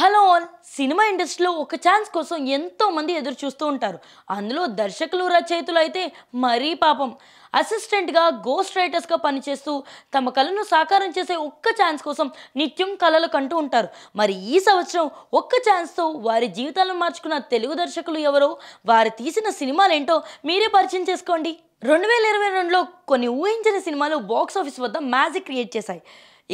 hello all cinema ఇండస్ట్రీలో ఒక chance కోసం ఎంతోమంది ఎదురు చూస్తూ ఉంటారు అందులో దర్శకులు రచయితలు అయితే మరీ పాపం అసిస్టెంట్గా గోస్ట్ రైటర్స్గా పనిచేస్తూ తమ కళను సాకారం చేసే ఒక్క ఛాన్స్ కోసం నిత్యం కళలు కంటూ ఉంటారు మరి ఈ సంవత్సరం ఒక్క ఛాన్స్తో వారి జీవితాలను మార్చుకున్న తెలుగు దర్శకులు ఎవరో వారు తీసిన సినిమాలు ఏంటో మీరే పరిచయం చేసుకోండి రెండు వేల ఇరవై రెండులో కొన్ని ఊహించిన సినిమాలు బాక్స్ ఆఫీస్ వద్ద మ్యాజిక్ క్రియేట్ చేశాయి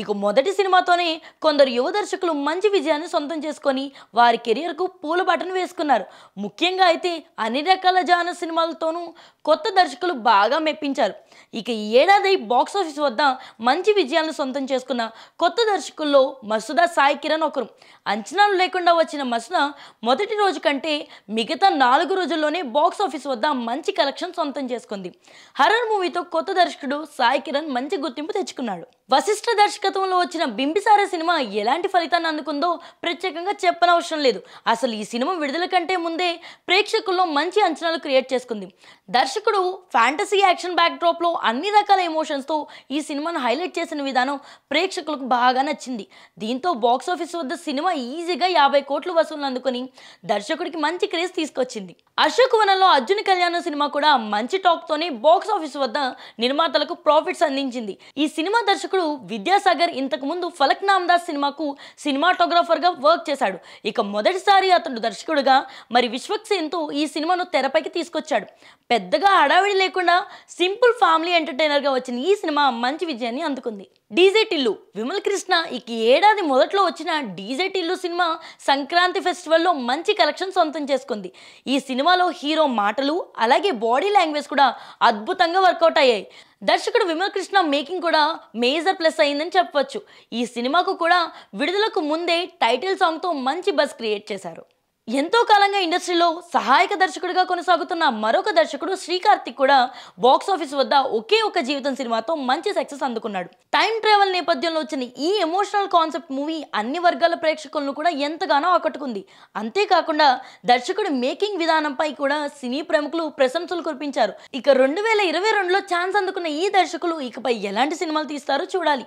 ఇక మొదటి సినిమాతోనే కొందరు యువ దర్శకులు మంచి విజయాన్ని సొంతం చేసుకొని వారి కెరియర్కు పూల బటన్ వేసుకున్నారు ముఖ్యంగా అయితే అన్ని రకాల జాన సినిమాలతోనూ కొత్త దర్శకులు బాగా మెప్పించారు ఇక ఏడాది బాక్సాఫీస్ వద్ద మంచి విజయాలను సొంతం చేసుకున్న కొత్త దర్శకుల్లో మసుదా సాయి కిరణ్ ఒకరు అంచనాలు లేకుండా వచ్చిన మసుద మొదటి రోజు కంటే మిగతా నాలుగు రోజుల్లోనే బాక్సాఫీస్ వద్ద మంచి కలెక్షన్ సొంతం చేసుకుంది హర్రర్ మూవీతో కొత్త దర్శకుడు సాయి కిరణ్ మంచి గుర్తింపు తెచ్చుకున్నాడు వశిష్ఠ దర్శకు దర్శకత్వంలో వచ్చిన బింబిసార సినిమా ఎలాంటి ఫలితాన్ని అందుకుందో ప్రత్యేకంగా చెప్పనవసరం లేదు అసలు ఈ సినిమా విడుదల కంటే ముందే ప్రేక్షకుల్లో మంచి అంచనాలు క్రియేట్ చేసుకుంది దర్శకుడు ఫ్యాంటసీ యాక్షన్ బ్యాక్డ్రాప్లో అన్ని రకాల ఎమోషన్స్తో ఈ సినిమాను హైలైట్ చేసిన విధానం ప్రేక్షకులకు బాగా నచ్చింది దీంతో బాక్సాఫీస్ వద్ద సినిమా ఈజీగా యాభై కోట్లు వసూలు అందుకొని దర్శకుడికి మంచి క్రేజ్ తీసుకొచ్చింది అశోక్ వనంలో అర్జున్ కళ్యాణ్ సినిమా కూడా మంచి టాక్తోనే బాక్సాఫీస్ వద్ద నిర్మాతలకు ప్రాఫిట్స్ అందించింది ఈ సినిమా దర్శకుడు విద్యాసాగర్ సాగర్ ఇంతకుముందు ఫలక్నామ్దాస్ సినిమాకు సినిమాటోగ్రాఫర్గా వర్క్ చేశాడు ఇక మొదటిసారి అతడు దర్శకుడుగా మరి విశ్వక్సేన్తో ఈ సినిమాను తెరపైకి తీసుకొచ్చాడు పెద్దగా హడావిడి లేకుండా సింపుల్ ఫ్యామిలీ ఎంటర్టైనర్గా వచ్చిన ఈ సినిమా మంచి విజయాన్ని అందుకుంది డీజే టిల్లు విమల్ కృష్ణ ఇక ఏడాది మొదట్లో వచ్చిన డీజే టిల్లు సినిమా సంక్రాంతి ఫెస్టివల్లో మంచి కలెక్షన్ సొంతం చేసుకుంది ఈ సినిమాలో హీరో మాటలు అలాగే బాడీ లాంగ్వేజ్ కూడా అద్భుతంగా వర్కౌట్ అయ్యాయి దర్శకుడు విమల్ కృష్ణ మేకింగ్ కూడా మేజర్ ప్లస్ అయిందని చెప్పవచ్చు ఈ సినిమాకు కూడా విడుదలకు ముందే టైటిల్ సాంగ్తో మంచి బస్ క్రియేట్ చేశారు ఎంతో కాలంగా ఇండస్ట్రీలో సహాయక దర్శకుడిగా కొనసాగుతున్న మరొక దర్శకుడు శ్రీకార్తిక్ కూడా బాక్సాఫీస్ వద్ద ఒకే ఒక జీవితం సినిమాతో మంచి సక్సెస్ అందుకున్నాడు టైం ట్రావెల్ నేపథ్యంలో వచ్చిన ఈ ఎమోషనల్ కాన్సెప్ట్ మూవీ అన్ని వర్గాల ప్రేక్షకులను కూడా ఎంతగానో ఆకట్టుకుంది అంతేకాకుండా దర్శకుడు మేకింగ్ విధానంపై కూడా సినీ ప్రముఖులు ప్రశంసలు కురిపించారు ఇక రెండు వేల ఇరవై రెండులో ఛాన్స్ అందుకున్న ఈ దర్శకులు ఇకపై ఎలాంటి సినిమాలు తీస్తారో చూడాలి